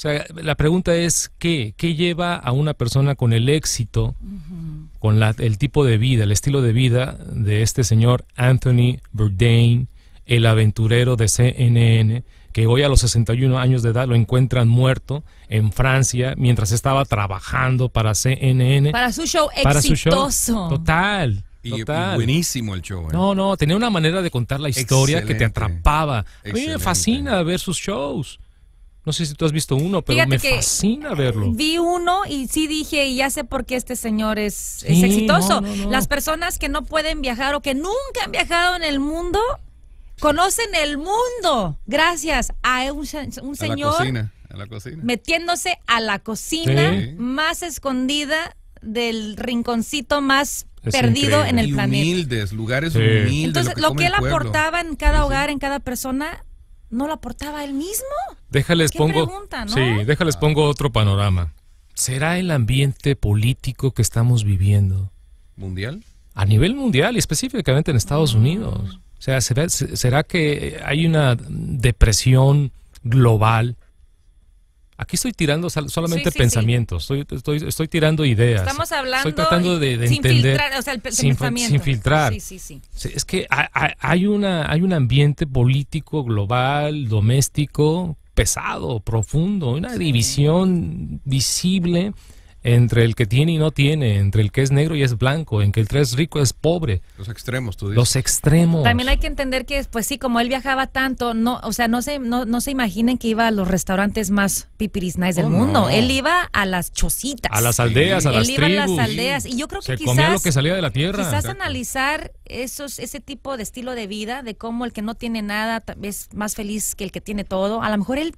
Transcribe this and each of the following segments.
sea, la pregunta es, ¿qué? lleva a una persona con el éxito, con la, el tipo de vida, el estilo de vida de este señor Anthony Bourdain, el aventurero de CNN, que hoy a los 61 años de edad lo encuentran muerto en Francia mientras estaba trabajando para CNN. Para su show exitoso. Total. Y, buenísimo el show. ¿eh? No, no, tenía una manera de contar la historia que te atrapaba. A mí me fascina ver sus shows. No sé si tú has visto uno, pero me fascina verlo. Vi uno y sí dije, y ya sé por qué este señor es, exitoso. Las personas que no pueden viajar o que nunca han viajado en el mundo, conocen el mundo gracias a un, señor metiéndose a la cocina más escondida del rinconcito más perdido en el planeta. Humildes, lugares humildes. Entonces, lo que él aportaba en cada hogar, en cada persona, no lo aportaba él mismo. Déjales pongo. pongo otro panorama. ¿Será el ambiente político que estamos viviendo? ¿Mundial? A nivel mundial y específicamente en Estados mm. Unidos. O sea, ¿será, será que hay una depresión global? Aquí estoy tirando solamente pensamientos, Estoy, estoy, estoy, tirando ideas. Estamos hablando. Estoy tratando de, sin entender. Filtrar, sin, filtrar. Es que hay, una, hay un ambiente político, global, doméstico, pesado, profundo, una división visible entre el que tiene y no tiene, entre el que es negro y es blanco, en que el que es rico es pobre. Los extremos, tú dices. Los extremos. También hay que entender que, pues sí, como él viajaba tanto, no, o sea, no se, no, se imaginen que iba a los restaurantes más pipiris del oh, mundo. Él iba a las chocitas. A las aldeas, a las Él iba a las aldeas. Y yo creo que quizás... de la tierra. Quizás analizar esos, ese tipo de estilo de vida, de cómo el que no tiene nada es más feliz que el que tiene todo. A lo mejor él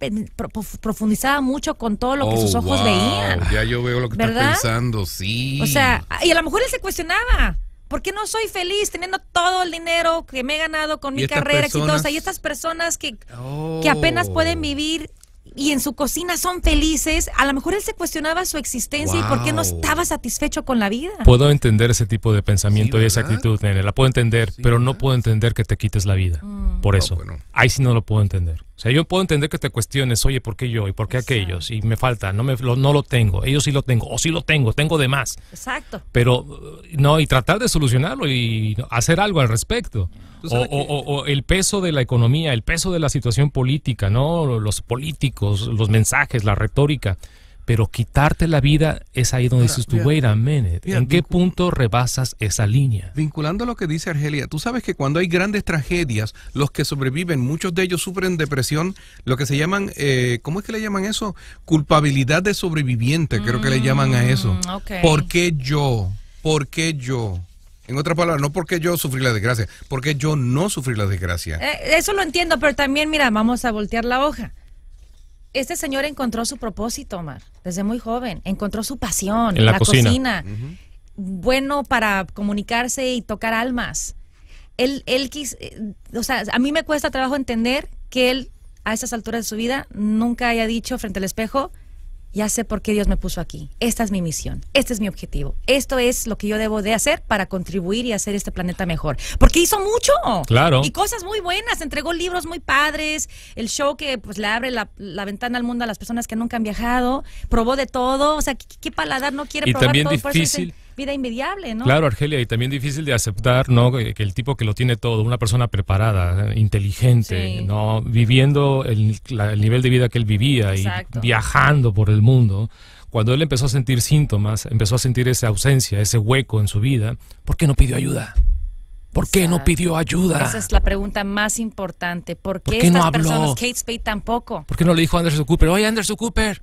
profundizaba mucho con todo lo que sus oh, ojos veían. Ya yo veo lo ¿verdad? pensando, sí. O sea, y a lo mejor él se cuestionaba. ¿Por qué no soy feliz teniendo todo el dinero que me he ganado con mi carrera exitosa? Y estas personas que, que oh. apenas pueden vivir y en su cocina son felices, a lo mejor él se cuestionaba su existencia y por qué no estaba satisfecho con la vida. Puedo entender ese tipo de pensamiento y esa actitud, nene, la puedo entender, pero no puedo entender que te quites la vida. Mm. Por eso, ahí sí no lo puedo entender. O sea, yo puedo entender que te cuestiones, oye, ¿por qué yo? ¿Y por qué aquellos? Y me falta, no, me, lo, no lo tengo, ellos sí lo tengo, o sí lo tengo, tengo de más. Exacto. Pero, uh, no, y tratar de solucionarlo y hacer algo al respecto. O, el peso de la economía, el peso de la situación política, ¿no? Los políticos, los mensajes, la retórica. Pero quitarte la vida es ahí donde dices tú, wait a minute, ¿en qué punto rebasas esa línea? Vinculando lo que dice Argelia, tú sabes que cuando hay grandes tragedias, los que sobreviven, muchos de ellos sufren depresión, lo que se llaman, eh, ¿cómo es que le llaman eso? Culpabilidad de sobreviviente, creo que le llaman a eso. Mm, porque yo? ¿Por qué yo? En otras palabras, no porque yo sufrí la desgracia, porque yo no sufrí la desgracia. Eh, eso lo entiendo, pero también, mira, vamos a voltear la hoja. Este señor encontró su propósito, Omar, desde muy joven. Encontró su pasión, en la, cocina. Bueno para comunicarse y tocar almas. Él, él quis, eh, o sea, a mí me cuesta trabajo entender que él, a esas alturas de su vida, nunca haya dicho frente al espejo, ya sé por qué Dios me puso aquí. Esta es mi misión, este es mi objetivo. Esto es lo que yo debo de hacer para contribuir y hacer este planeta mejor. Porque hizo mucho. Claro. Y cosas muy buenas, entregó libros muy padres, el show que pues le abre la, ventana al mundo a las personas que nunca han viajado, probó de todo, o sea, qué, paladar no quiere probar también todo. Difícil, vida invidiable, ¿no? Claro, Argelia, y también difícil de aceptar, ¿no? Que, el tipo que lo tiene todo, una persona preparada, inteligente, ¿no? Viviendo el, nivel de vida que él vivía y viajando por el mundo. Cuando él empezó a sentir síntomas, empezó a sentir esa ausencia, ese hueco en su vida, ¿por qué no pidió ayuda? ¿Por qué no pidió ayuda? Esa es la pregunta más importante. ¿Por qué, estas no personas, Kate Spade tampoco? ¿Por qué no le dijo a Anderson Cooper, oye Anderson Cooper,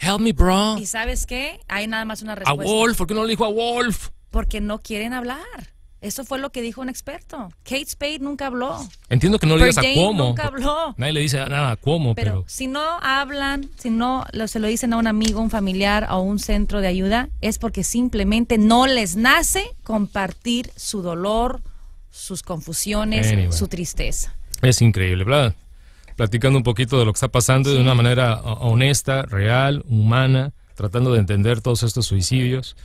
Help me, bro. ¿Y sabes qué? Hay nada más una respuesta. A Wolf, ¿por qué no le dijo a Wolf? Porque no quieren hablar. Eso fue lo que dijo un experto. Kate Spade nunca habló. Entiendo que no le digas a Cuomo. Nadie le dice nada a Cuomo, pero, si no hablan, si no se lo dicen a un amigo, un familiar o un centro de ayuda, es porque simplemente no les nace compartir su dolor, sus confusiones, su tristeza. Es increíble, ¿verdad? platicando un poquito de lo que está pasando de una manera ah, honesta, real, humana, tratando de entender todos estos suicidios.